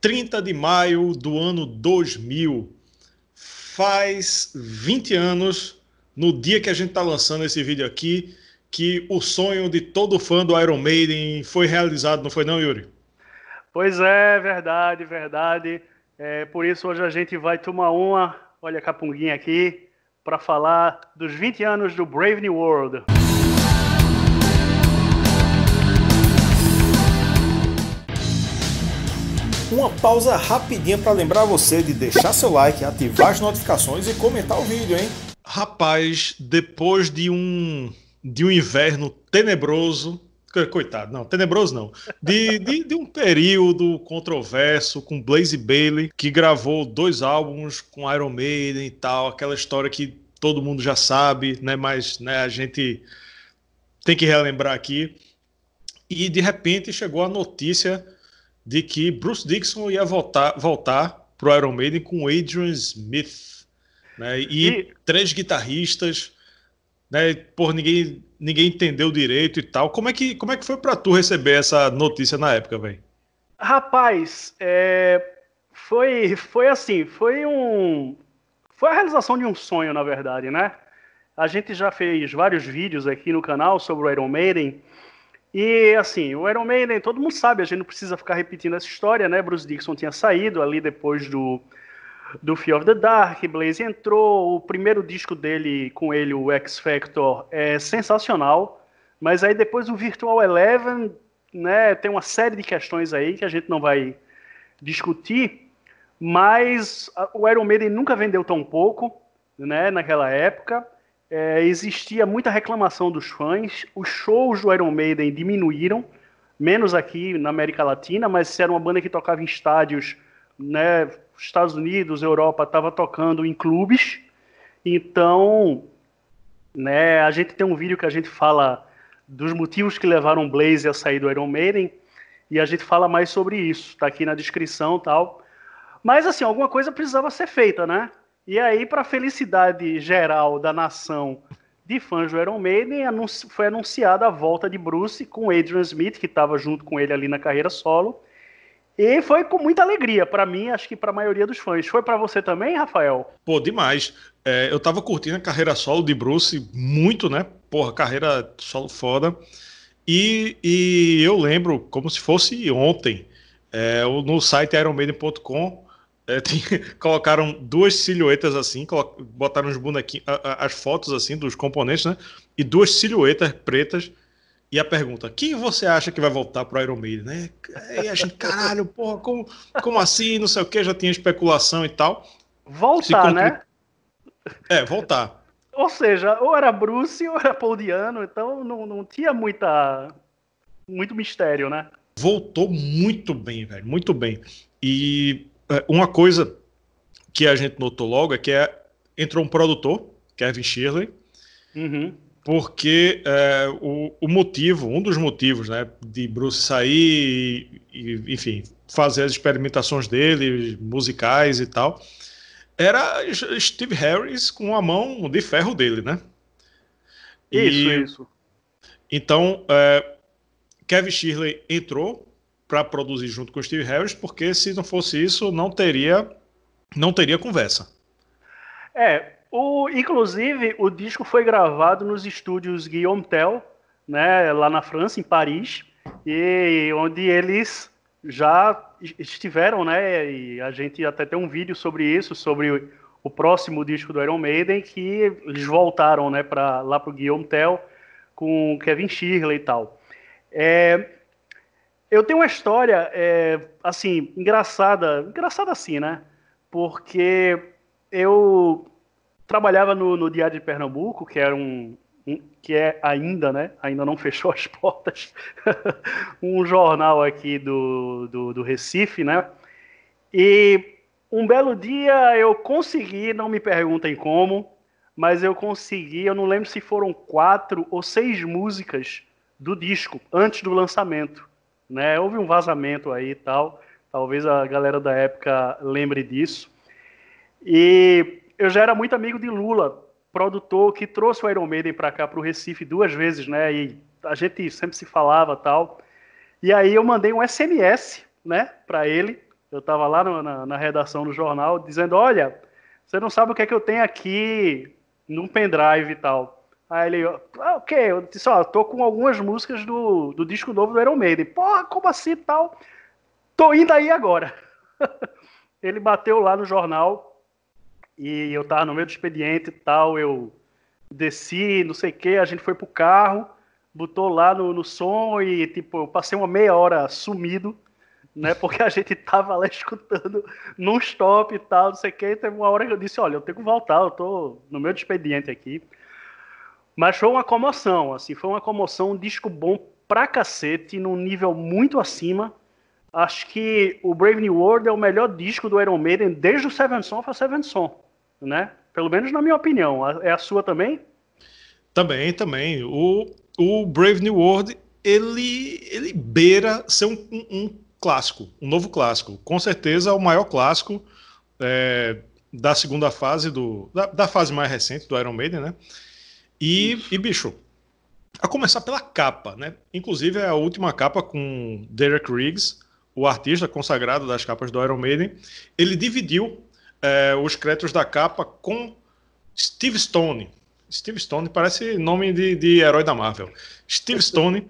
30 de maio do ano 2000. Faz 20 anos, no dia que a gente está lançando esse vídeo aqui, que o sonho de todo fã do Iron Maiden foi realizado, não foi não, Yuri? Pois é, verdade, verdade. É, por isso hoje a gente vai tomar uma, olha a capunguinha aqui, para falar dos 20 anos do Brave New World. Uma pausa rapidinha para lembrar você de deixar seu like, ativar as notificações e comentar o vídeo, hein? Rapaz, depois de um de um inverno tenebroso, coitado, não, tenebroso não, de, de, de, um período controverso com Blaze Bailey, que gravou dois álbuns com Iron Maiden e tal, aquela história que todo mundo já sabe, né, mas né, a gente tem que relembrar aqui. E de repente chegou a notícia de que Bruce Dixon ia voltar, voltar para o Iron Maiden com Adrian Smith. Né? E, e, três guitarristas, né? por ninguém, ninguém entendeu direito e tal. Como é que, como é que foi para tu receber essa notícia na época, velho? Rapaz, é... foi, foi assim, foi um... Foi a realização de um sonho, na verdade, né? A gente já fez vários vídeos aqui no canal sobre o Iron Maiden, e assim, o Iron Maiden, todo mundo sabe, a gente não precisa ficar repetindo essa história, né? Bruce Dixon tinha saído ali depois do do Fear of the Dark, Blaze entrou, o primeiro disco dele com ele, o X Factor, é sensacional, mas aí depois o Virtual Eleven, né, tem uma série de questões aí que a gente não vai discutir, mas o Iron Maiden nunca vendeu tão pouco, né, naquela época é, existia muita reclamação dos fãs, os shows do Iron Maiden diminuíram, menos aqui na América Latina, mas era uma banda que tocava em estádios, né, Estados Unidos, Europa, estava tocando em clubes, então né, a gente tem um vídeo que a gente fala dos motivos que levaram Blaze a sair do Iron Maiden, e a gente fala mais sobre isso, tá aqui na descrição tal. Mas assim, alguma coisa precisava ser feita, né? E aí, para felicidade geral da nação de fãs do Iron Maiden, foi anunciada a volta de Bruce com Adrian Smith, que estava junto com ele ali na carreira solo. E foi com muita alegria para mim, acho que para a maioria dos fãs. Foi para você também, Rafael? Pô, demais. É, eu tava curtindo a carreira solo de Bruce muito, né? Porra, carreira solo foda. E, e eu lembro, como se fosse ontem, é, no site ironmaiden.com, é, tem, colocaram duas silhuetas assim, botaram os bonequinhos, as fotos assim dos componentes, né? E duas silhuetas pretas. E a pergunta: quem você acha que vai voltar pro Iron Maiden, né? E a gente, caralho, porra, como, como assim? Não sei o que, já tinha especulação e tal. Voltar, né? É, voltar. Ou seja, ou era Bruce ou era Paul Diano, então não, não tinha muita. muito mistério, né? Voltou muito bem, velho, muito bem. E é, uma coisa que a gente notou logo é que é, entrou um produtor, Kevin Shirley, uhum. porque é, o, o, motivo, um dos motivos, né, de Bruce sair e, e, enfim, fazer as experimentações dele, musicais e tal, era Steve Harris com a mão de ferro dele, né? Isso, e, isso. Então, é, Kevin Shirley entrou para produzir junto com o Steve Harris, porque se não fosse isso, não teria não teria conversa. É, o, inclusive o disco foi gravado nos estúdios Guillaume Tell, né, lá na França, em Paris, e onde eles já estiveram, né, e a gente até tem um vídeo sobre isso, sobre o próximo disco do Iron Maiden, que eles voltaram, né, para lá pro Guillaume Tell com Kevin Shirley e tal. É, eu tenho uma história, é, assim, engraçada. Engraçada assim, né? Porque eu trabalhava no, no Diário de Pernambuco, que era um, um, que é ainda, né? Ainda não fechou as portas. um jornal aqui do, do, do Recife, né? E um belo dia eu consegui, não me perguntem como, mas eu consegui, eu não lembro se foram quatro ou seis músicas do disco antes do lançamento né? Houve um vazamento aí e tal. Talvez a galera da época lembre disso. E eu já era muito amigo de Lula, produtor que trouxe o Iron Maiden para cá para o Recife duas vezes, né? E a gente sempre se falava tal. E aí eu mandei um SMS, né, para ele. Eu estava lá no, na, na redação do jornal dizendo, olha, você não sabe o que é que eu tenho aqui num pendrive e tal. Aí ele, ah, ok, eu disse, ó, tô com algumas músicas do, do disco novo do Iron Maiden. Porra, como assim tal? Tô indo aí agora. ele bateu lá no jornal e eu tava no meio do expediente e tal, eu desci, não sei o que, a gente foi pro carro, botou lá no, no som e, tipo, eu passei uma meia hora sumido, né, porque a gente tava lá escutando non-stop e tal, não sei o que, teve uma hora que eu disse, olha, eu tenho que voltar, eu tô no meu expediente aqui. Mas foi uma comoção, assim, foi uma comoção, um disco bom pra cacete, num nível muito acima. Acho que o Brave New World é o melhor disco do Iron Maiden desde o Seven Son a Seven Son, né? Pelo menos na minha opinião. É a sua também? Também, também. O, o Brave New World, ele, ele beira ser um, um, um clássico, um novo clássico. Com certeza o maior clássico é, da segunda fase, do, da, da fase mais recente do Iron Maiden, né? E, e, bicho, a começar pela capa, né? Inclusive é a última capa com Derek Riggs, o artista consagrado das capas do Iron Maiden. Ele dividiu é, os créditos da capa com Steve Stone. Steve Stone parece nome de, de herói da Marvel. Steve Stone,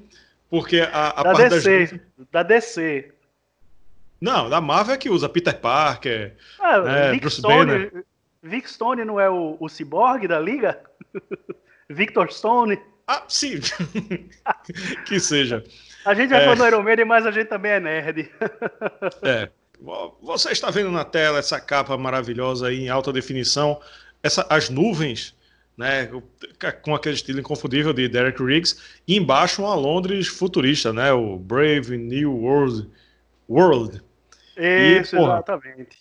porque a, a da parte DC, das... da DC. Não, da Marvel é que usa Peter Parker, ah, né, Bruce Stone, Banner. Vic Stone não é o, o ciborgue da liga? Victor Stone. Ah, sim. que seja. A gente é é... do Iron Maiden, mas a gente também é nerd. é. Você está vendo na tela essa capa maravilhosa aí em alta definição, essa, as nuvens, né, com aquele estilo inconfundível de Derek Riggs, e embaixo uma Londres futurista, né, o Brave New World. World. Isso, e, porra, exatamente.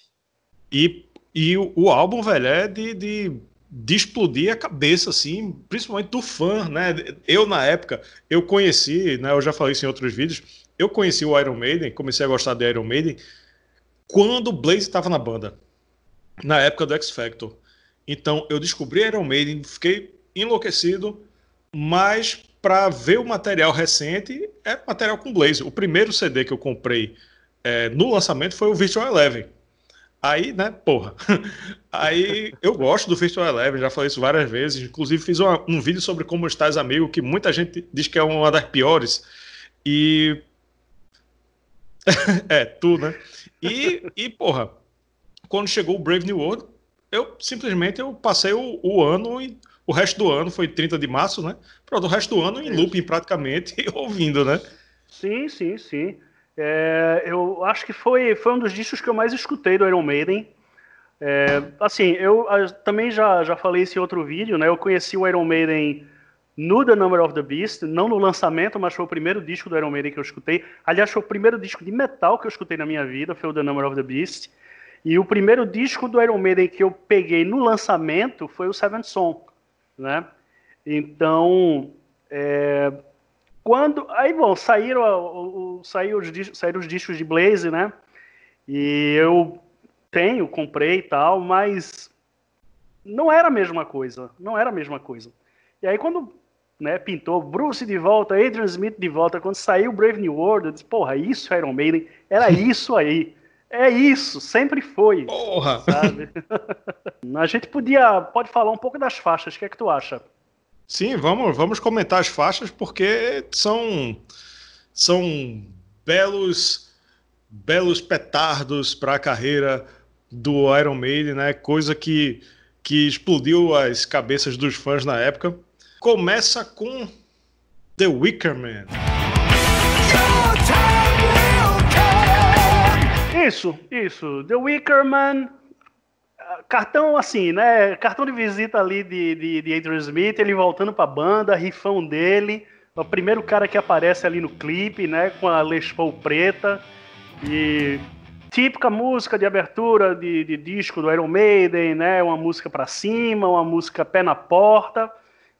E, e o, o álbum, velho, é de, de de explodir a cabeça, assim, principalmente do fã, né? Eu, na época, eu conheci, né? Eu já falei isso em outros vídeos, eu conheci o Iron Maiden, comecei a gostar de Iron Maiden quando o Blaze estava na banda, na época do X Factor. Então, eu descobri Iron Maiden, fiquei enlouquecido, mas para ver o material recente, é material com Blaze. O primeiro CD que eu comprei é, no lançamento foi o Virtual Eleven Aí, né, porra. Aí eu gosto do Festival Eleven, já falei isso várias vezes. Inclusive, fiz uma, um vídeo sobre como estás, amigo, que muita gente diz que é uma das piores. E. é, tu, né? E, e, porra, quando chegou o Brave New World, eu simplesmente eu passei o, o ano e o resto do ano foi 30 de março, né? Pronto, o resto do ano em looping praticamente, ouvindo, né? Sim, sim, sim. É, eu acho que foi, foi um dos discos que eu mais escutei do Iron Maiden. É, assim, eu também já, já falei isso em outro vídeo, né? Eu conheci o Iron Maiden no The Number of the Beast, não no lançamento, mas foi o primeiro disco do Iron Maiden que eu escutei. Aliás, foi o primeiro disco de metal que eu escutei na minha vida, foi o The Number of the Beast. E o primeiro disco do Iron Maiden que eu peguei no lançamento foi o Seventh Son, né? Então, é, quando. Aí, bom, saíram, o, o, os, saíram os discos de Blaze, né? E eu tenho, comprei e tal, mas não era a mesma coisa. Não era a mesma coisa. E aí, quando né, pintou Bruce de volta, Adrian Smith de volta, quando saiu Brave New World, eu disse, porra, isso é Iron Maiden, era isso aí. É isso, sempre foi. Porra! a gente podia, pode falar um pouco das faixas, o que é que tu acha? Sim, vamos, vamos comentar as faixas porque são, são belos belos petardos para a carreira do Iron Maiden, né? Coisa que, que explodiu as cabeças dos fãs na época. Começa com The Wicker Man. Isso, isso. The Wicker Man cartão assim, né? Cartão de visita ali de, de, de Adrian Smith, ele voltando pra banda, rifão dele. É o primeiro cara que aparece ali no clipe, né? Com a Les Paul preta. E típica música de abertura de, de disco do Iron Maiden, né? Uma música para cima, uma música pé na porta.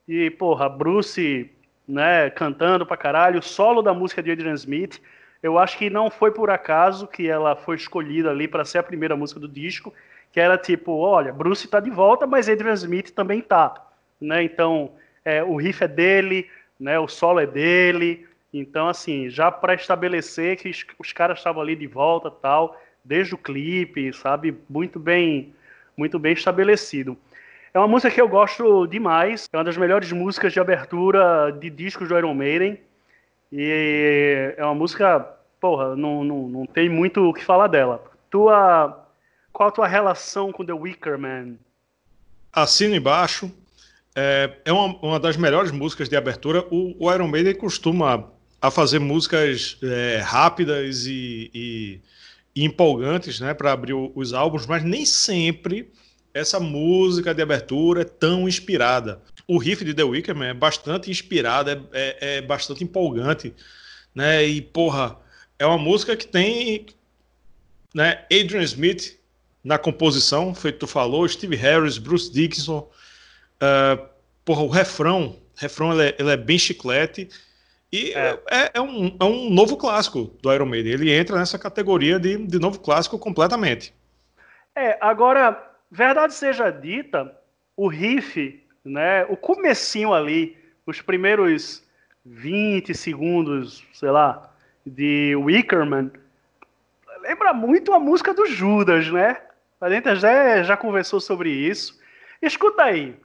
E, porra, Bruce, né? Cantando pra caralho. solo da música de Adrian Smith. Eu acho que não foi por acaso que ela foi escolhida ali para ser a primeira música do disco que era tipo, olha, Bruce está de volta, mas Adrian Smith também tá, né? Então, é, o riff é dele, né? O solo é dele. Então, assim, já para estabelecer que os caras estavam ali de volta, tal, desde o clipe, sabe, muito bem, muito bem estabelecido. É uma música que eu gosto demais, é uma das melhores músicas de abertura de discos do Iron Maiden. E é uma música, porra, não, não, não tem muito o que falar dela. Tua qual a tua relação com The Wicker Man? Assino embaixo. É, é uma, uma, das melhores músicas de abertura. O, o Iron Maiden costuma a fazer músicas é, rápidas e, e, e, empolgantes, né, para abrir o, os álbuns, mas nem sempre essa música de abertura é tão inspirada. O riff de The Wicker Man é bastante inspirado, é, é, é, bastante empolgante, né? E porra, é uma música que tem, né? Adrian Smith na composição, feito tu falou, Steve Harris, Bruce Dickinson. Uh, porra, o refrão, refrão ele é, ele é bem chiclete. E é. É, é. um, é um novo clássico do Iron Maiden. Ele entra nessa categoria de, de novo clássico completamente. É, agora, verdade seja dita, o riff, né, o comecinho ali, os primeiros 20 segundos, sei lá, de Wickerman, lembra muito a música do Judas, né? A gente já, já conversou sobre isso. Escuta aí.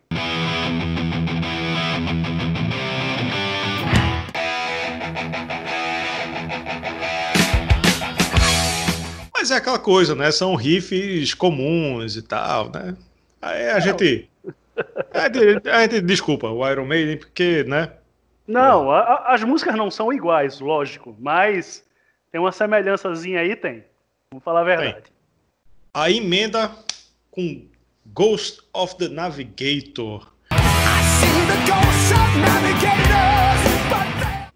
Mas é aquela coisa, né? São riffs comuns e tal, né? Aí a gente. A gente, a gente desculpa o Iron Maiden, porque, né? Não, a, as músicas não são iguais, lógico, mas tem uma semelhançazinha aí, tem. Vamos falar a verdade a emenda com Ghost of the Navigator.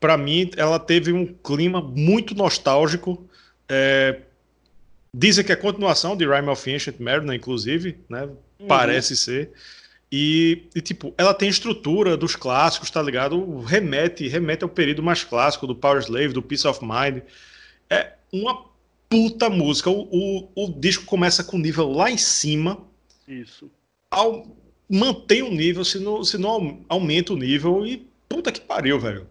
Para mim, ela teve um clima muito nostálgico. É... Dizem que é continuação de Rime of Ancient Mariner, inclusive, né? Uhum. Parece ser. E, e, tipo, ela tem estrutura dos clássicos, tá ligado? Remete, remete ao período mais clássico do Power Slave, do Peace of Mind. É uma puta música. O, o, o disco começa com o nível lá em cima. Isso. Ao, mantém o nível, se não, se não aumenta o nível. E puta que pariu, velho.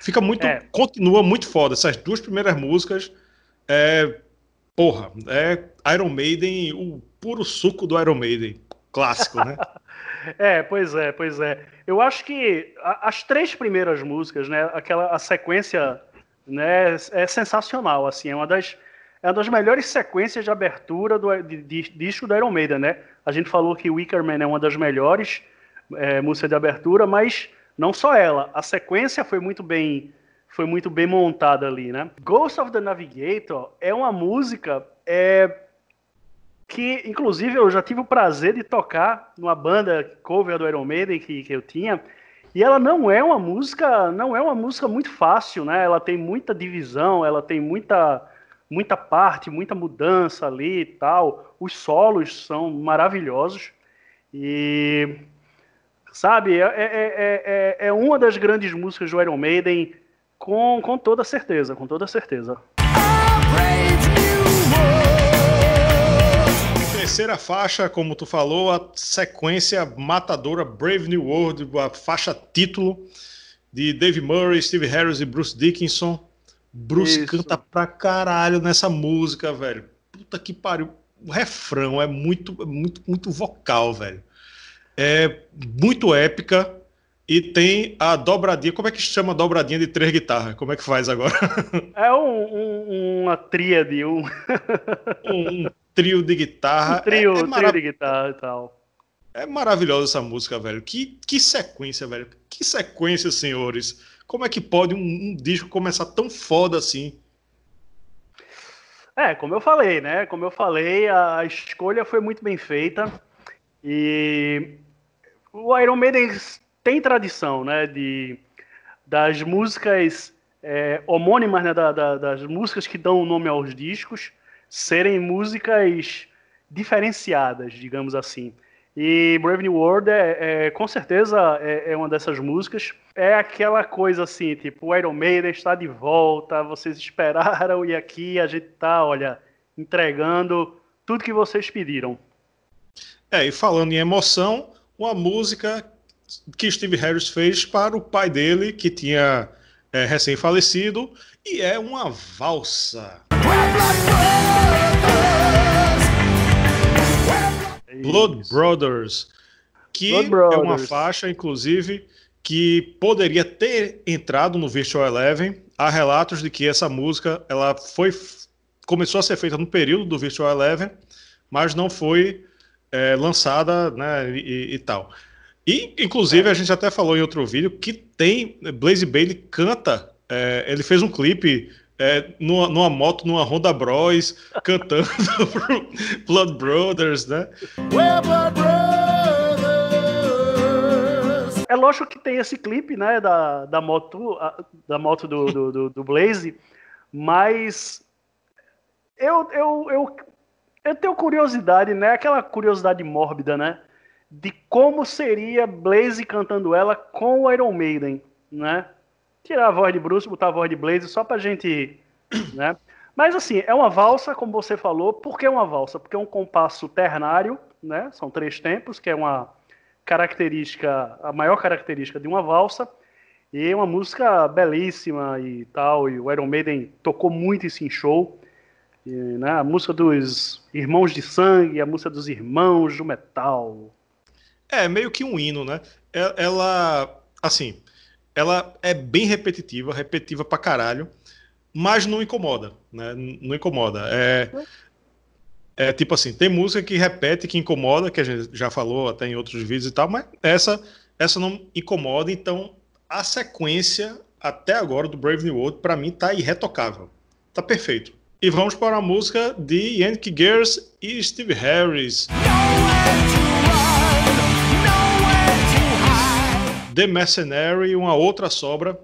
Fica muito. É. Continua muito foda. Essas duas primeiras músicas. É, porra, é Iron Maiden, o puro suco do Iron Maiden. Clássico, né? É, pois é, pois é. Eu acho que as três primeiras músicas, né, aquela a sequência, né, é sensacional, assim, é uma das é uma das melhores sequências de abertura do, de, de, disco da Iron Maiden, né? A gente falou que Wickerman é uma das melhores é, músicas de abertura, mas não só ela, a sequência foi muito bem foi muito bem montada ali, né? Ghost of the Navigator é uma música é, que, inclusive, eu já tive o prazer de tocar numa banda cover do Iron Maiden que, que eu tinha, e ela não é uma música, não é uma música muito fácil, né? Ela tem muita divisão, ela tem muita muita parte, muita mudança ali e tal. Os solos são maravilhosos. E, sabe, é é, é, é, é, é uma das grandes músicas do Iron Maiden, com, com toda certeza, com toda certeza. terceira faixa, como tu falou, a sequência matadora Brave New World, a faixa título de Dave Murray, Steve Harris e Bruce Dickinson. Bruce Isso. canta pra caralho nessa música, velho. Puta que pariu. O refrão é muito, muito, muito vocal, velho. É muito épica. E tem a dobradinha. Como é que chama a dobradinha de três guitarras? Como é que faz agora? É um, um, uma tríade, um... um, um trio de guitarra. Um trio, é, é marav... trio de guitarra e tal. É maravilhosa essa música, velho. Que, que sequência, velho. Que sequência, senhores. Como é que pode um, um disco começar tão foda assim? É, como eu falei, né? Como eu falei, a escolha foi muito bem feita. E o Iron Maiden tem tradição, né? De, das músicas é, homônimas, né, da, da, das músicas que dão o nome aos discos, serem músicas diferenciadas, digamos assim. E Brave New World é, é com certeza é, é, uma dessas músicas. É aquela coisa assim, tipo, o Iron Maiden está de volta, vocês esperaram e aqui a gente tá, olha, entregando tudo que vocês pediram. É, e falando em emoção, uma música que Steve Harris fez para o pai dele, que tinha é, recém-falecido, e é uma valsa. Blood Brothers, que Blood Brothers. é uma faixa, inclusive, que poderia ter entrado no Virtual Eleven. Há relatos de que essa música ela foi começou a ser feita no período do Virtual Eleven, mas não foi é, lançada né, e, e, tal. E, inclusive, é. a gente até falou em outro vídeo que tem. Blaze Bailey canta. É, ele fez um clipe é, numa, numa, moto, numa Honda Bros, cantando Blood Brothers, né? We're Blood Brothers. É lógico que tem esse clipe, né, da, da moto, da moto do, do, do, do Blaze, mas eu, eu, eu, eu tenho curiosidade, né, aquela curiosidade mórbida, né, de como seria Blaze cantando ela com o Iron Maiden, né? tirar a voz de Bruce, botar a voz de Blaze, só pra gente. Né? Mas assim, é uma valsa, como você falou. Por que uma valsa? Porque é um compasso ternário, né? São três tempos, que é uma característica, a maior característica de uma valsa. E é uma música belíssima e tal. E o Iron Maiden tocou muito isso em show. E, né, a música dos Irmãos de Sangue, a música dos Irmãos do Metal. É, meio que um hino, né? Ela, assim, ela é bem repetitiva, repetitiva pra caralho, mas não incomoda, né? Não incomoda. É, é tipo assim, tem música que repete, que incomoda, que a gente já falou até em outros vídeos e tal, mas essa, essa não incomoda, então a sequência até agora do Brave New World para mim tá irretocável. Tá perfeito. E vamos para a música de Yankee Gears e Steve Harris. No The Mercenary, uma outra sobra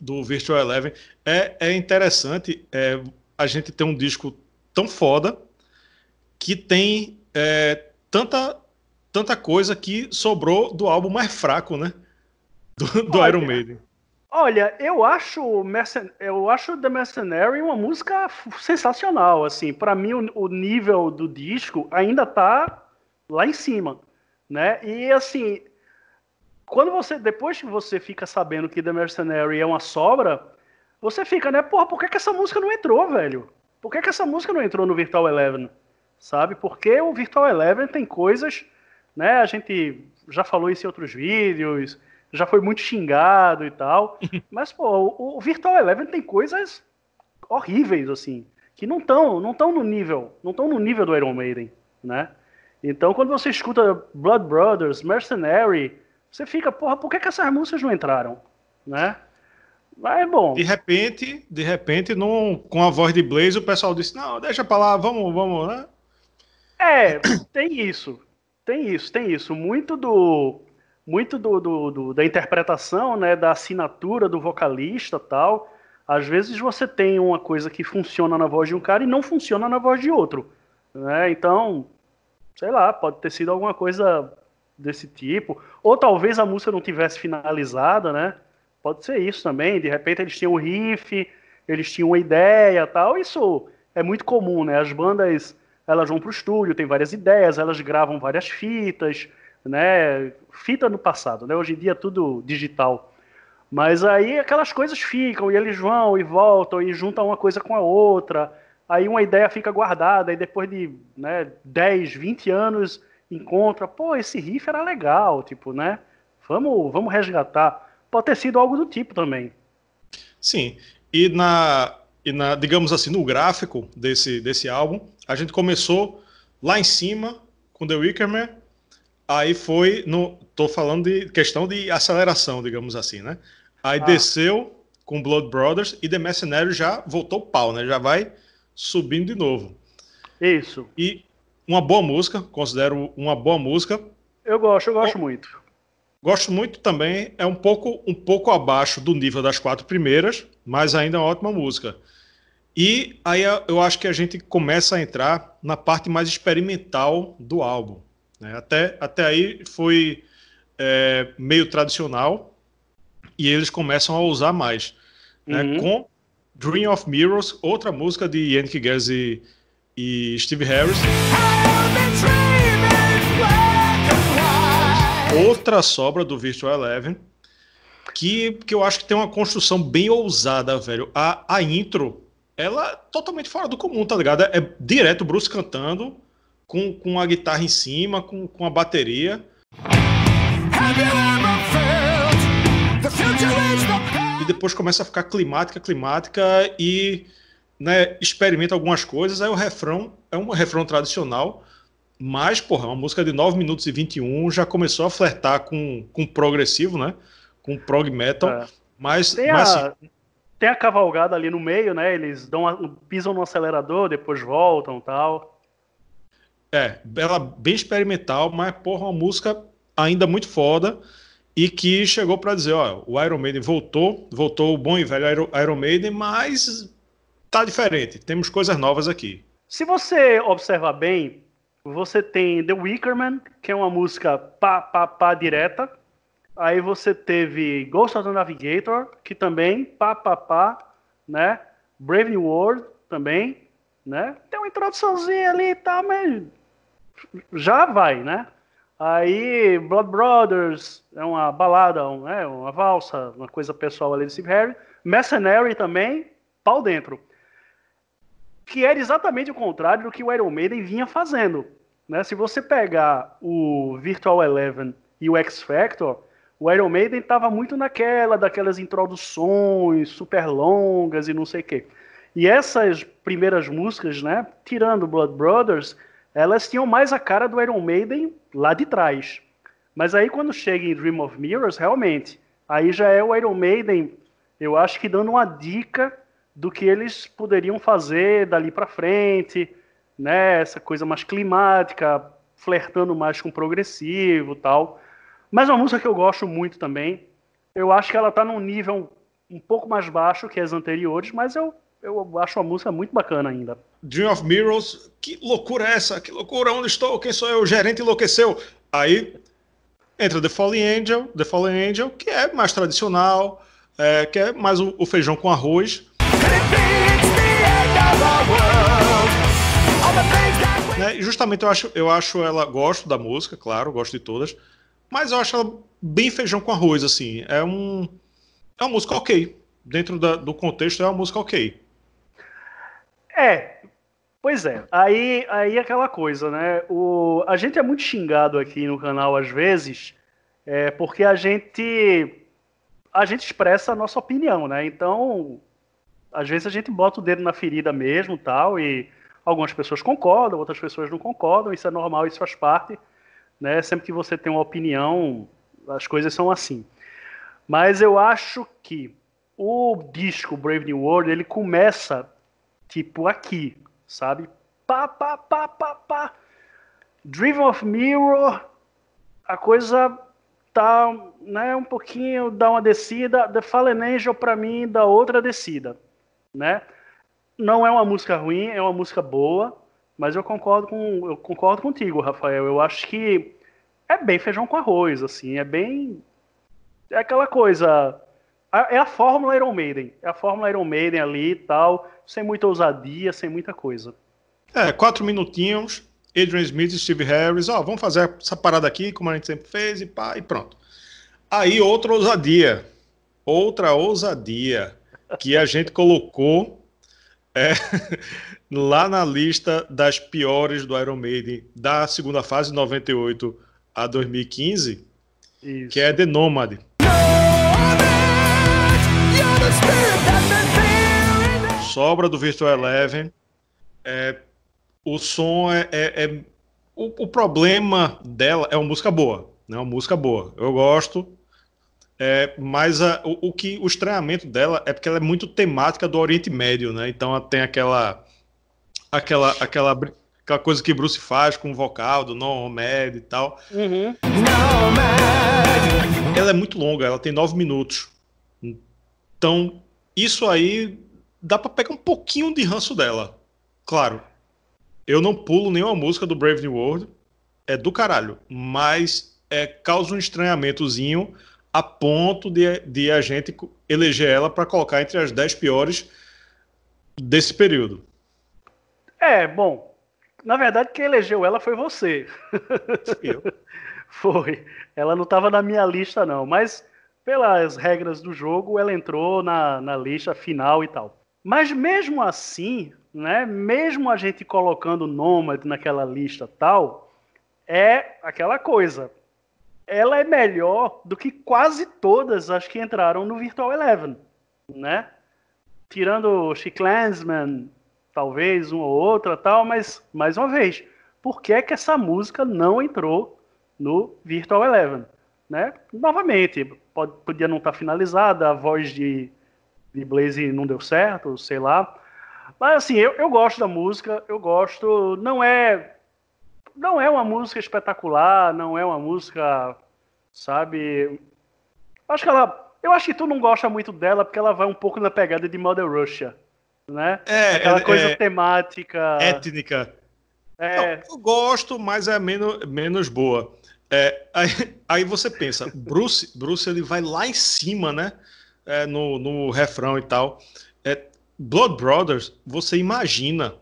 do Virtual Eleven. É, é interessante é, a gente ter um disco tão foda que tem é, tanta, tanta coisa que sobrou do álbum mais fraco, né? Do, do olha, Iron Maiden. Olha, eu acho, Mercen eu acho The Mercenary uma música sensacional, assim. Para mim, o, o nível do disco ainda tá lá em cima, né? E, assim, quando você, depois que você fica sabendo que The Mercenary é uma sobra, você fica, né, porra, por que, que essa música não entrou, velho? Por que, que essa música não entrou no Virtual Eleven? Sabe? Porque o Virtual Eleven tem coisas, né, a gente já falou isso em outros vídeos, já foi muito xingado e tal, mas, pô, o, o Virtual Eleven tem coisas horríveis, assim, que não estão não tão no nível, não estão no nível do Iron Maiden, né? Então, quando você escuta Blood Brothers, Mercenary, você fica, porra, por que, que essas músicas não entraram? Né? Mas bom. De repente, de repente, num, com a voz de Blaze, o pessoal disse: não, deixa pra lá, vamos, vamos, né? É, tem isso. Tem isso, tem isso. Muito do. Muito do, do, do da interpretação, né, da assinatura do vocalista tal. Às vezes você tem uma coisa que funciona na voz de um cara e não funciona na voz de outro. Né? Então, sei lá, pode ter sido alguma coisa desse tipo ou talvez a música não tivesse finalizada, né? Pode ser isso também. De repente eles tinham um riff, eles tinham uma ideia tal. Isso é muito comum, né? As bandas elas vão para o estúdio, tem várias ideias, elas gravam várias fitas, né? Fita no passado, né? Hoje em dia é tudo digital. Mas aí aquelas coisas ficam, e eles vão e voltam, e juntam uma coisa com a outra. Aí uma ideia fica guardada, e depois de né, 10, 20 anos encontra, pô, esse riff era legal, tipo, né? Vamos, vamos resgatar. Pode ter sido algo do tipo também. Sim. E na, e na digamos assim, no gráfico desse, desse álbum, a gente começou lá em cima com The Wickerman, aí foi no tô falando de questão de aceleração, digamos assim, né? Aí ah. desceu com Blood Brothers e The Mercenário já voltou pau, né? Já vai subindo de novo. Isso. E uma boa música, considero uma boa música. Eu gosto, eu gosto o, muito. Gosto muito também, é um pouco, um pouco abaixo do nível das quatro primeiras, mas ainda é uma ótima música. E aí eu acho que a gente começa a entrar na parte mais experimental do álbum. Né? Até, até aí foi é, meio tradicional e eles começam a usar mais. Né? Uhum. Com Dream of Mirrors, outra música de Yannick Gaze e Steve Harris. Outra sobra do Virtual Eleven, que, que eu acho que tem uma construção bem ousada, velho. A, a intro, ela é totalmente fora do comum, tá ligado? É, é direto Bruce cantando, com, com a guitarra em cima, com, com a bateria. E depois começa a ficar climática, climática e né, experimenta algumas coisas, aí o refrão é um refrão tradicional, mas, porra, uma música de 9 minutos e 21 já começou a flertar com, com progressivo, né? Com prog metal, é. mas... Tem, mas a, assim, tem a cavalgada ali no meio, né? Eles dão pisam no acelerador, depois voltam tal. É, ela bem experimental, mas, porra, uma música ainda muito foda e que chegou para dizer, ó, o Iron Maiden voltou, voltou o bom e velho Iron Maiden, mas tá diferente. Temos coisas novas aqui. Se você observar bem, você tem The Wickerman, que é uma música pá, pá, pá direta. Aí você teve Ghost of the Navigator, que também pá, pá, pá, né? Brave New World também, né? Tem uma introduçãozinha ali e tá, tal, mas já vai, né? Aí Blood Brothers é uma balada, um, é, uma valsa, uma coisa pessoal ali de Steve Harry. Mercenary também, pau dentro que era exatamente o contrário do que o Iron Maiden vinha fazendo. Né? Se você pegar o Virtual Eleven e o X Factor, o Iron Maiden estava muito naquela, daquelas introduções super longas e não sei o quê. E essas primeiras músicas, né, tirando Blood Brothers, elas tinham mais a cara do Iron Maiden lá de trás. Mas aí quando chega em Dream of Mirrors, realmente, aí já é o Iron Maiden, eu acho que dando uma dica do que eles poderiam fazer dali para frente, né? Essa coisa mais climática, flertando mais com progressivo, tal. Mas uma música que eu gosto muito também. Eu acho que ela está num nível um, um pouco mais baixo que as anteriores, mas eu eu acho a música muito bacana ainda. Dream of Mirrors, que loucura é essa? Que loucura, onde estou? Quem sou eu? O gerente enlouqueceu. Aí entra The Fallen Angel, The Fallen Angel, que é mais tradicional, é, que é mais o, o feijão com arroz, né, justamente eu acho, eu acho ela. Gosto da música, claro, gosto de todas. Mas eu acho ela bem feijão com arroz, assim. É um. É uma música ok. Dentro da, do contexto, é uma música ok. É. Pois é. Aí, aí é aquela coisa, né? O, a gente é muito xingado aqui no canal, às vezes, é, porque a gente. A gente expressa a nossa opinião, né? Então, às vezes a gente bota o dedo na ferida mesmo, tal, e algumas pessoas concordam, outras pessoas não concordam, isso é normal, isso faz parte, né? Sempre que você tem uma opinião, as coisas são assim. Mas eu acho que o disco Brave New World, ele começa tipo aqui, sabe? pa pa pa pa pa Dream of Mirror, a coisa tá, né, um pouquinho dá uma descida, The Fallen Angel para mim dá outra descida né? Não é uma música ruim, é uma música boa, mas eu concordo com eu concordo contigo, Rafael. Eu acho que é bem feijão com arroz, assim, é bem é aquela coisa é a fórmula Iron Maiden, é a fórmula Iron Maiden ali e tal, sem muita ousadia, sem muita coisa. É, quatro minutinhos, Adrian Smith e Steve Harris, ó, vamos fazer essa parada aqui, como a gente sempre fez, e pá, e pronto. Aí outra ousadia, outra ousadia que a gente colocou é, lá na lista das piores do Iron Maiden da segunda fase, 98 a 2015, Isso. que é The Nomad. Sobra do Virtual Eleven. É, o som é. é, é o, o, problema dela é uma música boa. Né, uma música boa. Eu gosto, é, mas a, o, o, que o estranhamento dela é porque ela é muito temática do Oriente Médio, né? Então ela tem aquela aquela aquela aquela coisa que Bruce faz com o vocal do Nomad e tal. Uhum. Ela é muito longa, ela tem nove minutos. Então isso aí dá para pegar um pouquinho de ranço dela. Claro, eu não pulo nenhuma música do Brave New World, é do caralho, mas é, causa um estranhamentozinho a ponto de, de a gente eleger ela para colocar entre as 10 piores desse período. É, bom, na verdade quem elegeu ela foi você. Eu. foi. Ela não estava na minha lista, não, mas pelas regras do jogo ela entrou na, na lista final e tal. Mas mesmo assim, né, mesmo a gente colocando Nomad naquela lista tal, é aquela coisa ela é melhor do que quase todas as que entraram no Virtual Eleven, né? Tirando She talvez uma ou outra, tal, mas mais uma vez, por que é que essa música não entrou no Virtual Eleven, né? Novamente, pode, podia não estar tá finalizada, a voz de, de Blaze não deu certo, sei lá. Mas assim, eu, eu gosto da música, eu gosto, não é não é uma música espetacular, não é uma música, sabe? Acho que ela. Eu acho que tu não gosta muito dela porque ela vai um pouco na pegada de Mother Russia, né? É, aquela é, coisa é, temática. Étnica. É. Não, eu gosto, mas é menos, menos boa. É, aí, aí, você pensa, Bruce, Bruce ele vai lá em cima, né? É, no, no refrão e tal. É, Blood Brothers, você imagina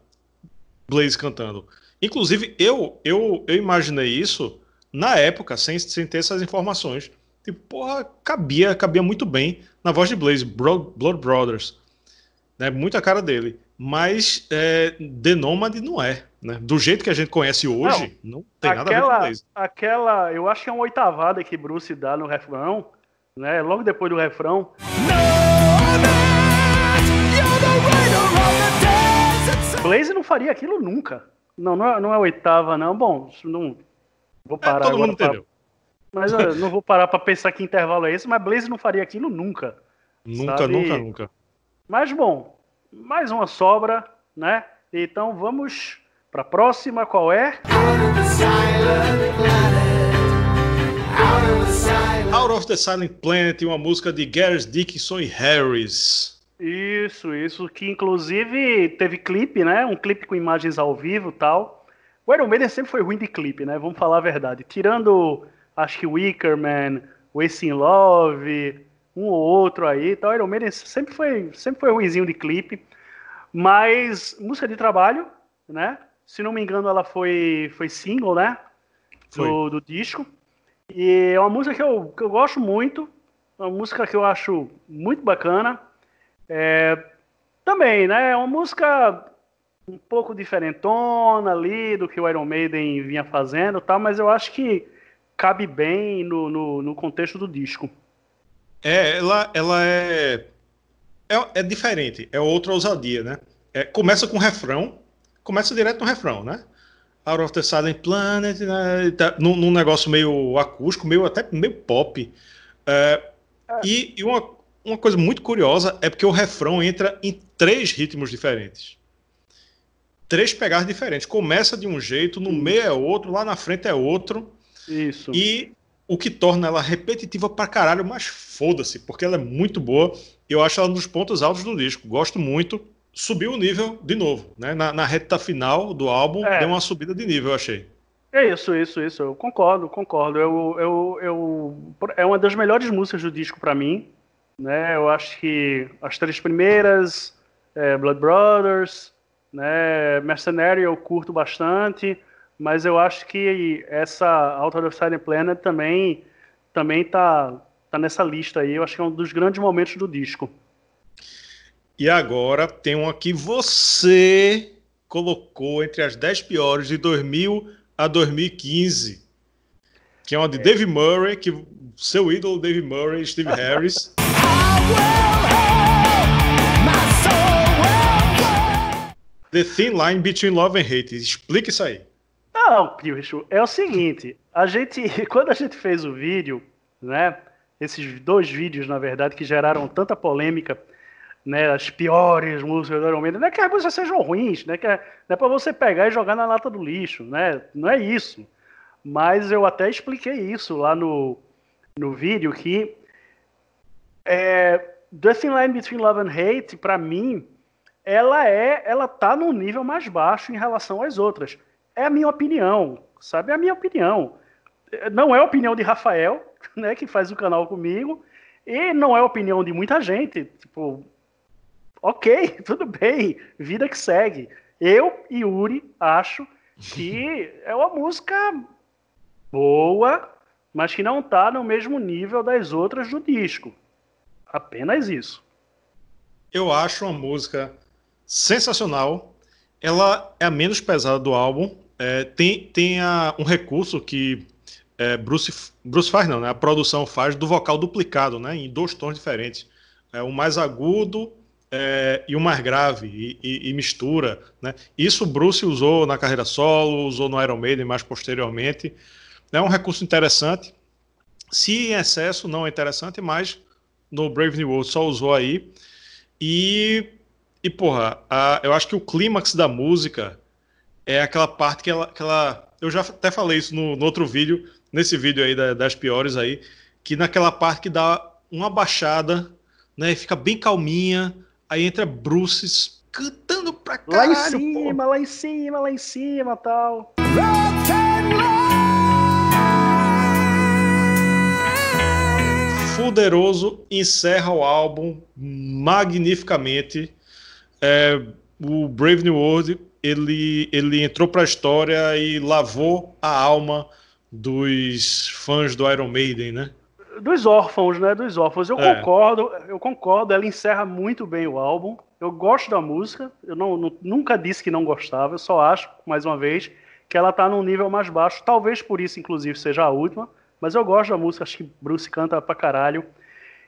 Blaze cantando. Inclusive, eu, eu, eu imaginei isso na época, sem, sem ter essas informações. Tipo, porra, cabia, cabia muito bem na voz de Blaze, Bro, Blood Brothers. Né? Muita cara dele. Mas é, The Nomad não é. Né? Do jeito que a gente conhece hoje, não, não tem aquela, nada a ver com Blaze. Aquela, eu acho que é uma oitavada que Bruce dá no refrão, né? logo depois do refrão. Nomad, Blaze não faria aquilo nunca. Não, não é, não é oitava, não. Bom, é, não. Vou parar. É, todo mundo entendeu. Mas eu não vou parar para pensar que intervalo é esse, mas Blaze não faria aquilo nunca. Nunca, sabe? nunca, nunca. Mas bom, mais uma sobra, né? Então vamos para a próxima, qual é? Out of the Silent Planet, uma música de Gareth Dickinson e Harris. Isso, isso, que inclusive teve clipe, né? Um clipe com imagens ao vivo tal. O Iron Maiden sempre foi ruim de clipe, né? Vamos falar a verdade. Tirando, acho que Wickerman, Waste in Love, um ou outro aí tal. O então Iron Maiden sempre foi, sempre foi ruimzinho de clipe. Mas música de trabalho, né? Se não me engano, ela foi, foi single, né? Do, do disco. E é uma música que eu, que eu gosto muito. É uma música que eu acho muito bacana é, também, né? É uma música um pouco diferentona ali do que o Iron Maiden vinha fazendo tal, mas eu acho que cabe bem no, no, no contexto do disco. É, ela, ela é, é, é. diferente, é outra ousadia, né? É, começa com refrão, começa direto no refrão, né? Out of the Silent Planet, né? Tá num, num, negócio meio acústico, meio até meio pop. É, é. e, e uma, uma coisa muito curiosa é porque o refrão entra em três ritmos diferentes. Três pegadas diferentes. Começa de um jeito, no meio é outro, lá na frente é outro. Isso. E o que torna ela repetitiva pra caralho, mas foda-se, porque ela é muito boa. Eu acho ela um dos pontos altos do disco. Gosto muito. Subiu o nível de novo, né? Na, na reta final do álbum, é. deu uma subida de nível, eu achei. É isso, isso, isso. Eu concordo, concordo. Eu, eu, eu, é uma das melhores músicas do disco para mim né? Eu acho que as três primeiras, é, Blood Brothers, né? Mercenary eu curto bastante, mas eu acho que essa Altar of Silent Planet também também tá tá nessa lista aí. Eu acho que é um dos grandes momentos do disco. E agora tem um aqui você colocou entre as 10 piores de 2000 a 2015, que é uma de é. Dave Murray, que seu ídolo Dave Murray, Steve Harris. The Thin Line Between Love and Hate. Explica isso aí. Não, Pio, é o seguinte, a gente, quando a gente fez o vídeo, né, esses dois vídeos, na verdade, que geraram tanta polêmica, né, as piores músicas do Iron não é que as músicas sejam ruins, né, que é, não é pra você pegar e jogar na lata do lixo, né, não é isso. Mas eu até expliquei isso lá no, no vídeo, que é, Dressing Line Between Love and Hate, para mim, ela é, ela tá num nível mais baixo em relação às outras. É a minha opinião, sabe? É a minha opinião. Não é a opinião de Rafael, né, que faz o canal comigo, e não é a opinião de muita gente. Tipo, ok, tudo bem, vida que segue. Eu e Yuri acho que é uma música boa, mas que não tá no mesmo nível das outras do disco. Apenas isso. Eu acho uma música sensacional. Ela é a menos pesada do álbum. É, tem tem a, um recurso que é, Bruce, Bruce faz, não, né? A produção faz do vocal duplicado, né? Em dois tons diferentes. É, o mais agudo é, e o mais grave, e, e, e, mistura. Né? Isso Bruce usou na carreira solo, usou no Iron Maiden mais posteriormente. É um recurso interessante. Se em excesso, não é interessante, mas no Brave New World só usou aí. E, e porra, a, eu acho que o clímax da música é aquela parte que ela, que ela. eu já até falei isso no, no outro vídeo, nesse vídeo aí da, das piores aí, que naquela parte que dá uma baixada, né? Fica bem calminha, aí entra Bruce cantando pra caralho. Lá em cima, lá em cima, lá em cima, tal. Fuderoso encerra o álbum magnificamente. É, o Brave New World ele, ele entrou para a história e lavou a alma dos fãs do Iron Maiden, né? Dos órfãos, né? Dos órfãos. Eu é. concordo, eu concordo. Ela encerra muito bem o álbum. Eu gosto da música. Eu não, não, nunca disse que não gostava. Eu só acho, mais uma vez, que ela está num nível mais baixo. Talvez por isso, inclusive, seja a última. Mas eu gosto da música, acho que Bruce canta pra caralho.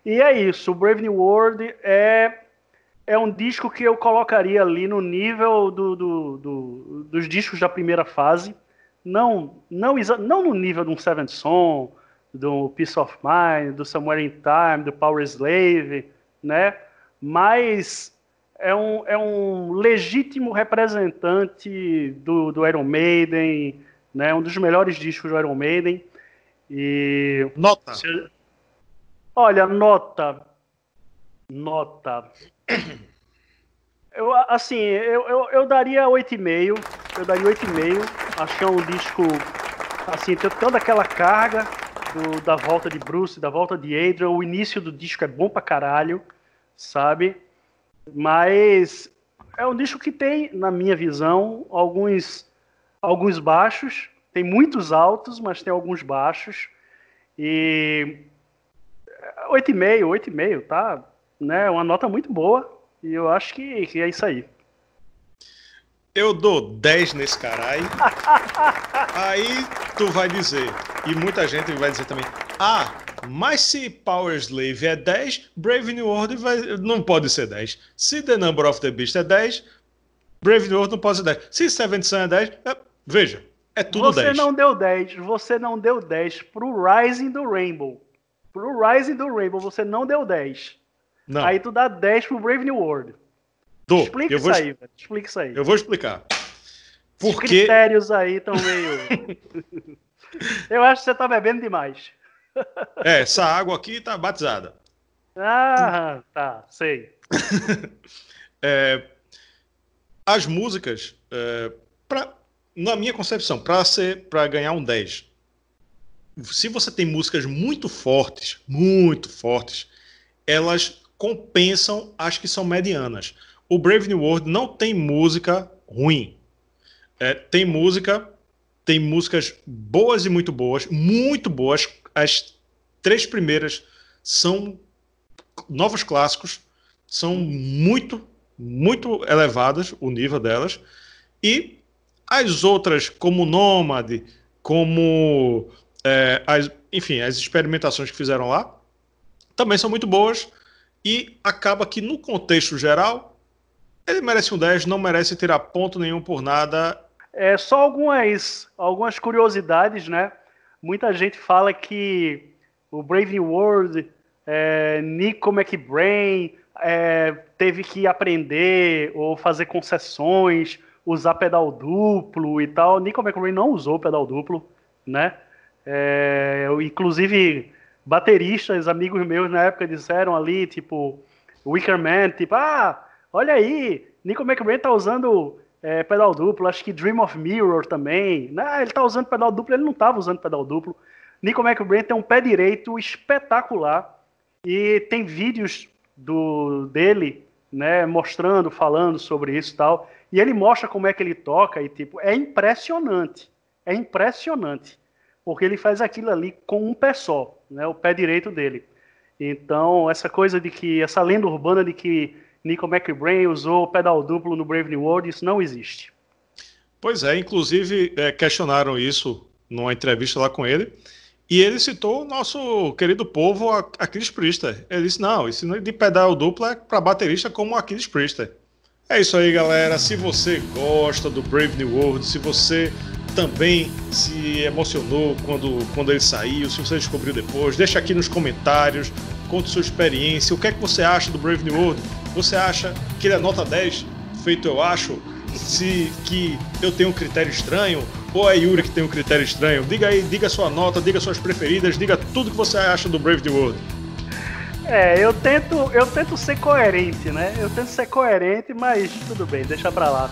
E é isso, Brave New World é, é um disco que eu colocaria ali no nível do, do, do dos discos da primeira fase. Não, não, não no nível de um Seventh Song, do Peace of Mind, do Somewhere in Time, do Power Slave, né? Mas é um, é um legítimo representante do, do Iron Maiden, né? Um dos melhores discos do Iron Maiden. E. Nota. Olha, nota. Nota. Eu, assim, eu, eu, eu daria 8,5. Eu daria 8,5. Achar um disco. Assim, tanto toda aquela carga do, da volta de Bruce, da volta de Adrian. O início do disco é bom pra caralho, sabe? Mas é um disco que tem, na minha visão, alguns, alguns baixos tem muitos altos, mas tem alguns baixos. E 8,5, 8,5, tá? Né? Uma nota muito boa. E eu acho que, que é isso aí. Eu dou 10 nesse caralho. aí tu vai dizer, e muita gente vai dizer também, ah, mas se Power Slave é 10, Brave New World vai, não pode ser 10. Se The Number of the Beast é 10, Brave New World não pode ser 10. Se Seventh Son é 10, é... veja, é tudo você 10. Você não deu 10. Você não deu 10 pro Rising do Rainbow. Pro Rising do Rainbow, você não deu 10. Não. Aí tu dá 10 pro Brave New World. Tô. Explica eu isso aí, velho. Explica isso aí. Eu vou explicar. Porque... Os critérios aí estão meio. eu acho que você tá bebendo demais. é, essa água aqui tá batizada. Ah, tá, sei. é, as músicas, é, pra, na minha concepção, para ganhar um 10, se você tem músicas muito fortes, muito fortes, elas compensam as que são medianas. O Brave New World não tem música ruim. É, tem música, tem músicas boas e muito boas, muito boas. As três primeiras são novos clássicos, são muito, muito elevadas o nível delas. E as outras, como Nômade, como. É, as, enfim, as experimentações que fizeram lá, também são muito boas. E acaba que, no contexto geral, ele merece um 10, não merece tirar ponto nenhum por nada. É só algumas, algumas curiosidades, né? Muita gente fala que o Brave New World, é, Nico McBrain é, teve que aprender ou fazer concessões usar pedal duplo e tal. Nico McRae não usou pedal duplo, né? É, eu, inclusive, bateristas, amigos meus na época disseram ali, tipo, Wickerman, tipo, ah, olha aí, Nico McRae tá usando é, pedal duplo, acho que Dream of Mirror também. né? ele tá usando pedal duplo, ele não tava usando pedal duplo. Nico McBrain tem um pé direito espetacular e tem vídeos do dele, né, mostrando, falando sobre isso e tal. E ele mostra como é que ele toca e, tipo, é impressionante. É impressionante. Porque ele faz aquilo ali com um pé só, né? O pé direito dele. Então, essa coisa de que, essa lenda urbana de que Nico McBrain usou pedal duplo no Brave New World, isso não existe. Pois é, inclusive é, questionaram isso numa entrevista lá com ele. E ele citou o nosso querido povo Aquiles Priester. Ele disse: não, isso é de pedal duplo é para baterista como Aquiles Priester. É isso aí, galera. Se você gosta do Brave New World, se você também se emocionou quando, quando ele saiu, se você descobriu depois, deixa aqui nos comentários, conte sua experiência, o que é que você acha do Brave New World? Você acha que ele é nota 10, feito eu acho? Se que eu tenho um critério estranho? Ou é Yuri que tem um critério estranho? Diga aí, diga sua nota, diga suas preferidas, diga tudo que você acha do Brave New World. É, eu tento, eu tento ser coerente, né? Eu tento ser coerente, mas tudo bem, deixa pra lá.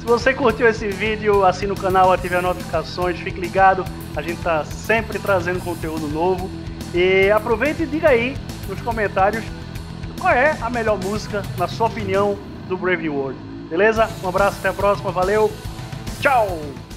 Se você curtiu esse vídeo, assina o canal, ative as notificações, fique ligado. A gente tá sempre trazendo conteúdo novo. E aproveita e diga aí nos comentários qual é a melhor música, na sua opinião, do Brave World. Beleza? Um abraço, até a próxima, valeu, tchau!